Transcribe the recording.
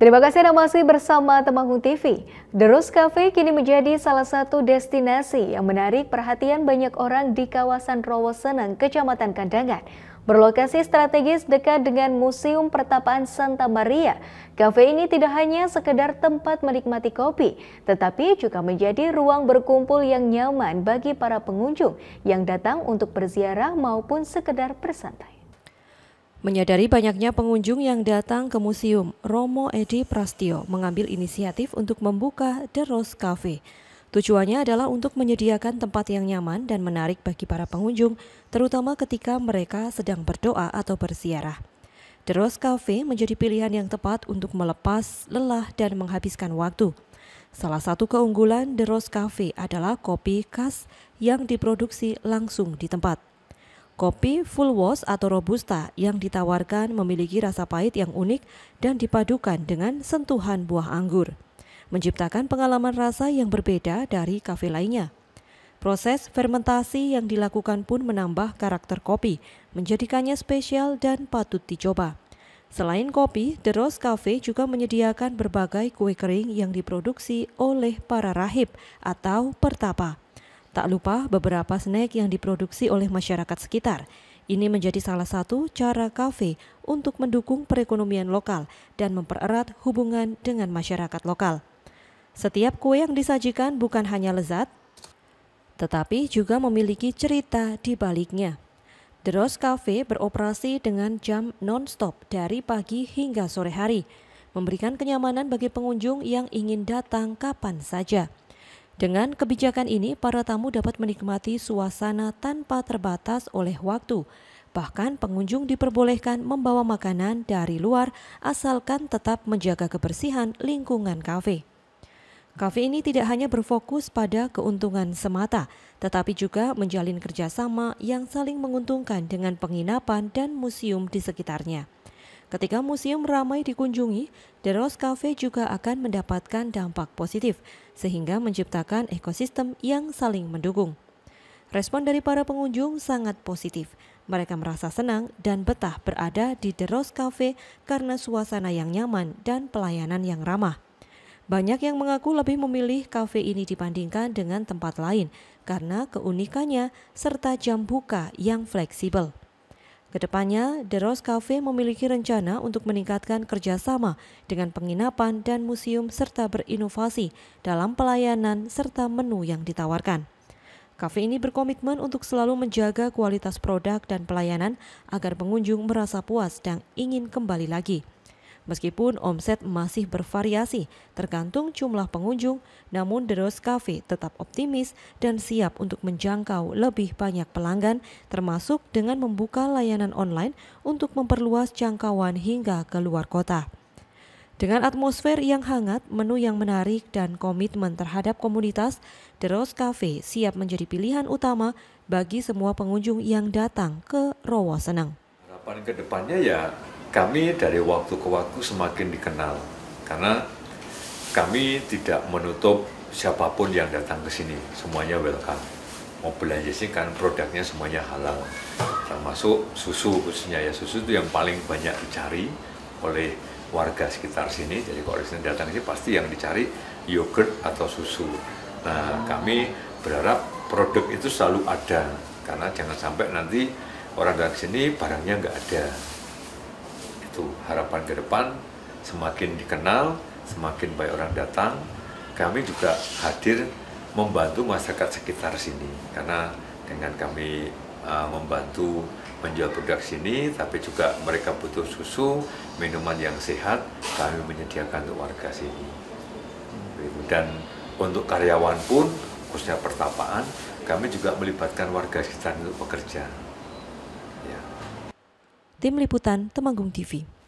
Terima kasih Anda masih bersama Temanggung TV. The Rose Cafe kini menjadi salah satu destinasi yang menarik perhatian banyak orang di kawasan Seneng, Kecamatan Kandangan. Berlokasi strategis dekat dengan Museum Pertapaan Santa Maria, kafe ini tidak hanya sekedar tempat menikmati kopi, tetapi juga menjadi ruang berkumpul yang nyaman bagi para pengunjung yang datang untuk berziarah maupun sekedar bersantai. Menyadari banyaknya pengunjung yang datang ke museum, Romo Edi Prastio mengambil inisiatif untuk membuka The Rose Cafe. Tujuannya adalah untuk menyediakan tempat yang nyaman dan menarik bagi para pengunjung, terutama ketika mereka sedang berdoa atau bersiarah. The Rose Cafe menjadi pilihan yang tepat untuk melepas lelah dan menghabiskan waktu. Salah satu keunggulan The Rose Cafe adalah kopi khas yang diproduksi langsung di tempat. Kopi full wash atau robusta yang ditawarkan memiliki rasa pahit yang unik dan dipadukan dengan sentuhan buah anggur, menciptakan pengalaman rasa yang berbeda dari kafe lainnya. Proses fermentasi yang dilakukan pun menambah karakter kopi, menjadikannya spesial dan patut dicoba. Selain kopi, The Rose Cafe juga menyediakan berbagai kue kering yang diproduksi oleh para rahib atau pertapa. Tak lupa beberapa snack yang diproduksi oleh masyarakat sekitar. Ini menjadi salah satu cara kafe untuk mendukung perekonomian lokal dan mempererat hubungan dengan masyarakat lokal. Setiap kue yang disajikan bukan hanya lezat, tetapi juga memiliki cerita di baliknya. The Rose Cafe beroperasi dengan jam non-stop dari pagi hingga sore hari, memberikan kenyamanan bagi pengunjung yang ingin datang kapan saja. Dengan kebijakan ini, para tamu dapat menikmati suasana tanpa terbatas oleh waktu. Bahkan pengunjung diperbolehkan membawa makanan dari luar asalkan tetap menjaga kebersihan lingkungan kafe. Kafe ini tidak hanya berfokus pada keuntungan semata, tetapi juga menjalin kerjasama yang saling menguntungkan dengan penginapan dan museum di sekitarnya. Ketika museum ramai dikunjungi, The Rose Cafe juga akan mendapatkan dampak positif, sehingga menciptakan ekosistem yang saling mendukung. Respon dari para pengunjung sangat positif. Mereka merasa senang dan betah berada di The Rose Cafe karena suasana yang nyaman dan pelayanan yang ramah. Banyak yang mengaku lebih memilih kafe ini dibandingkan dengan tempat lain karena keunikannya serta jam buka yang fleksibel. Kedepannya, The Rose Cafe memiliki rencana untuk meningkatkan kerjasama dengan penginapan dan museum serta berinovasi dalam pelayanan serta menu yang ditawarkan. Cafe ini berkomitmen untuk selalu menjaga kualitas produk dan pelayanan agar pengunjung merasa puas dan ingin kembali lagi. Meskipun omset masih bervariasi tergantung jumlah pengunjung, namun The Rose Cafe tetap optimis dan siap untuk menjangkau lebih banyak pelanggan termasuk dengan membuka layanan online untuk memperluas jangkauan hingga ke luar kota. Dengan atmosfer yang hangat, menu yang menarik, dan komitmen terhadap komunitas, The Rose Cafe siap menjadi pilihan utama bagi semua pengunjung yang datang ke Rowo Seneng. Harapan kedepannya ya kami dari waktu ke waktu semakin dikenal karena kami tidak menutup siapapun yang datang ke sini, semuanya welcome. Mau belanja sih kan produknya semuanya halal, termasuk susu khususnya ya susu itu yang paling banyak dicari oleh warga sekitar sini. Jadi kalau sini datang sini pasti yang dicari yogurt atau susu. Nah kami berharap produk itu selalu ada karena jangan sampai nanti orang datang sini barangnya nggak ada itu harapan ke depan semakin dikenal, semakin banyak orang datang. Kami juga hadir membantu masyarakat sekitar sini karena dengan kami uh, membantu menjual produk sini, tapi juga mereka butuh susu, minuman yang sehat, kami menyediakan untuk warga sini. Dan untuk karyawan pun, khususnya pertapaan, kami juga melibatkan warga sekitar untuk bekerja. Tim Liputan Temanggung TV